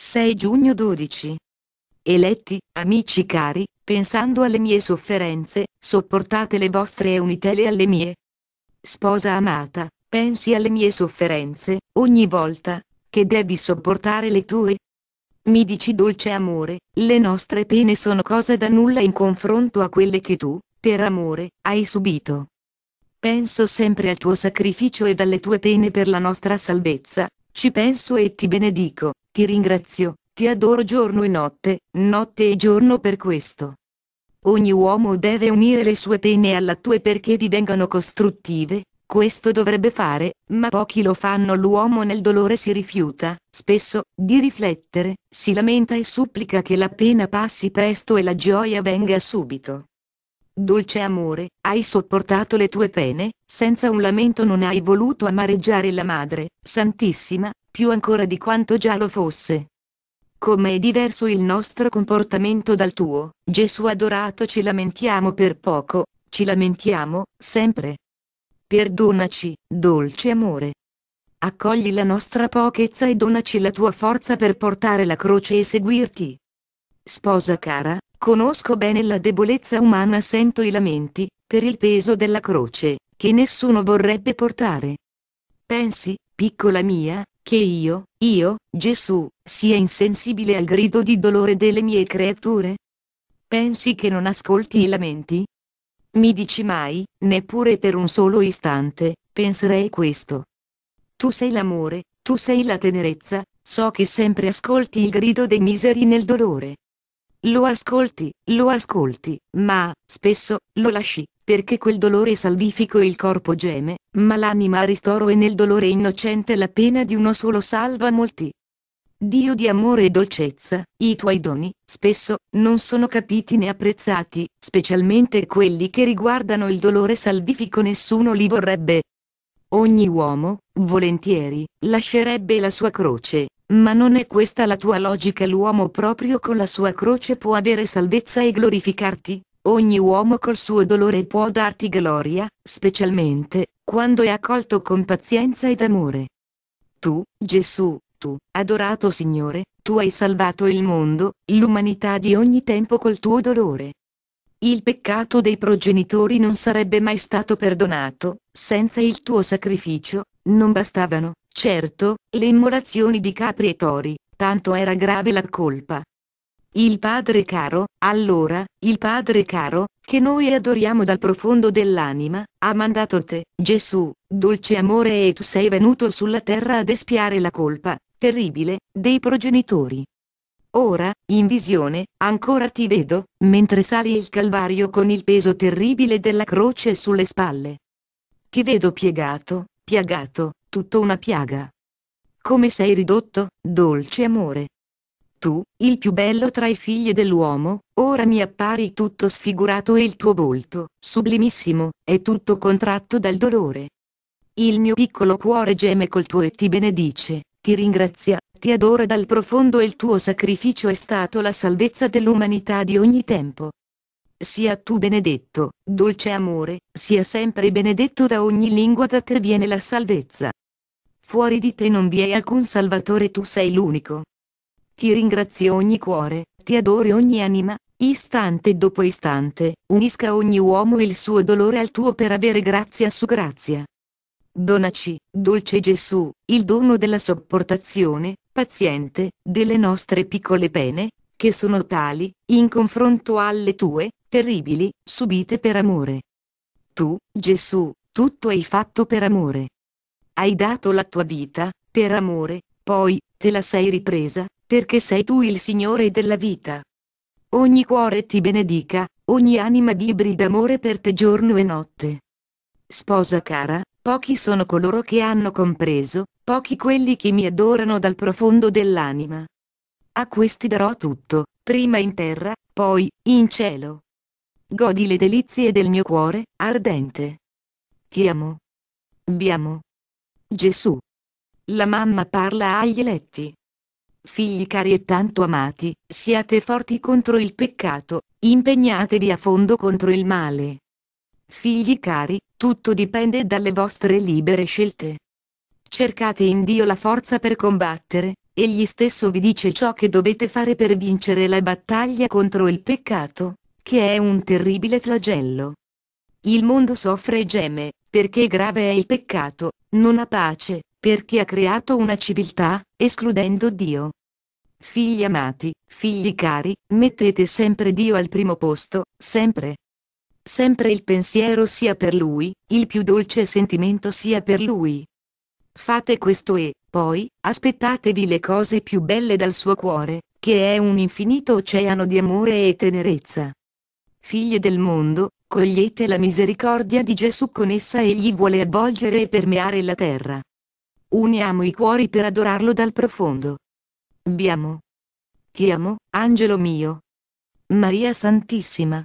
6 giugno 12. Eletti, amici cari, pensando alle mie sofferenze, sopportate le vostre e unitele alle mie. Sposa amata, pensi alle mie sofferenze, ogni volta, che devi sopportare le tue. Mi dici dolce amore, le nostre pene sono cosa da nulla in confronto a quelle che tu, per amore, hai subito. Penso sempre al tuo sacrificio ed alle tue pene per la nostra salvezza, ci penso e ti benedico, ti ringrazio, ti adoro giorno e notte, notte e giorno per questo. Ogni uomo deve unire le sue pene alla tua perché divengano costruttive, questo dovrebbe fare, ma pochi lo fanno l'uomo nel dolore si rifiuta, spesso, di riflettere, si lamenta e supplica che la pena passi presto e la gioia venga subito. Dolce amore, hai sopportato le tue pene, senza un lamento non hai voluto amareggiare la madre, santissima, più ancora di quanto già lo fosse. Come è diverso il nostro comportamento dal tuo, Gesù adorato ci lamentiamo per poco, ci lamentiamo, sempre. Perdonaci, dolce amore. Accogli la nostra pochezza e donaci la tua forza per portare la croce e seguirti. Sposa cara, conosco bene la debolezza umana, sento i lamenti, per il peso della croce, che nessuno vorrebbe portare. Pensi, piccola mia, che io, io, Gesù, sia insensibile al grido di dolore delle mie creature? Pensi che non ascolti i lamenti? Mi dici mai, neppure per un solo istante, penserei questo. Tu sei l'amore, tu sei la tenerezza, so che sempre ascolti il grido dei miseri nel dolore. Lo ascolti, lo ascolti, ma, spesso, lo lasci, perché quel dolore salvifico il corpo geme, ma l'anima ristoro e nel dolore innocente la pena di uno solo salva molti. Dio di amore e dolcezza, i tuoi doni, spesso, non sono capiti né apprezzati, specialmente quelli che riguardano il dolore salvifico nessuno li vorrebbe. Ogni uomo, volentieri, lascerebbe la sua croce, ma non è questa la tua logica l'uomo proprio con la sua croce può avere salvezza e glorificarti? Ogni uomo col suo dolore può darti gloria, specialmente, quando è accolto con pazienza ed amore. Tu, Gesù, tu, adorato Signore, tu hai salvato il mondo, l'umanità di ogni tempo col tuo dolore. Il peccato dei progenitori non sarebbe mai stato perdonato, senza il tuo sacrificio, non bastavano, Certo, le immolazioni di capri e tori, tanto era grave la colpa. Il Padre caro, allora, il Padre caro, che noi adoriamo dal profondo dell'anima, ha mandato te, Gesù, dolce amore e tu sei venuto sulla terra ad espiare la colpa, terribile, dei progenitori. Ora, in visione, ancora ti vedo, mentre sali il Calvario con il peso terribile della croce sulle spalle. Ti vedo piegato, piagato, tutto una piaga. Come sei ridotto, dolce amore. Tu, il più bello tra i figli dell'uomo, ora mi appari tutto sfigurato e il tuo volto, sublimissimo, è tutto contratto dal dolore. Il mio piccolo cuore geme col tuo e ti benedice, ti ringrazia, ti adora dal profondo e il tuo sacrificio è stato la salvezza dell'umanità di ogni tempo sia tu benedetto, dolce amore, sia sempre benedetto da ogni lingua da te viene la salvezza. Fuori di te non vi è alcun salvatore, tu sei l'unico. Ti ringrazio ogni cuore, ti adori ogni anima, istante dopo istante, unisca ogni uomo il suo dolore al tuo per avere grazia su grazia. Donaci, dolce Gesù, il dono della sopportazione, paziente, delle nostre piccole pene, che sono tali, in confronto alle tue, terribili, subite per amore. Tu, Gesù, tutto hai fatto per amore. Hai dato la tua vita, per amore, poi, te la sei ripresa, perché sei tu il Signore della vita. Ogni cuore ti benedica, ogni anima vibri d'amore per te giorno e notte. Sposa cara, pochi sono coloro che hanno compreso, pochi quelli che mi adorano dal profondo dell'anima. A questi darò tutto, prima in terra, poi, in cielo. Godi le delizie del mio cuore, ardente. Ti amo. Vi amo. Gesù. La mamma parla agli eletti. Figli cari e tanto amati, siate forti contro il peccato, impegnatevi a fondo contro il male. Figli cari, tutto dipende dalle vostre libere scelte. Cercate in Dio la forza per combattere, egli stesso vi dice ciò che dovete fare per vincere la battaglia contro il peccato, che è un terribile flagello. Il mondo soffre e geme, perché grave è il peccato, non ha pace, perché ha creato una civiltà, escludendo Dio. Figli amati, figli cari, mettete sempre Dio al primo posto, sempre. Sempre il pensiero sia per Lui, il più dolce sentimento sia per Lui. Fate questo e, poi, aspettatevi le cose più belle dal suo cuore, che è un infinito oceano di amore e tenerezza. Figlie del mondo, cogliete la misericordia di Gesù con essa egli vuole avvolgere e permeare la terra. Uniamo i cuori per adorarlo dal profondo. Vi amo. Ti amo, angelo mio. Maria Santissima.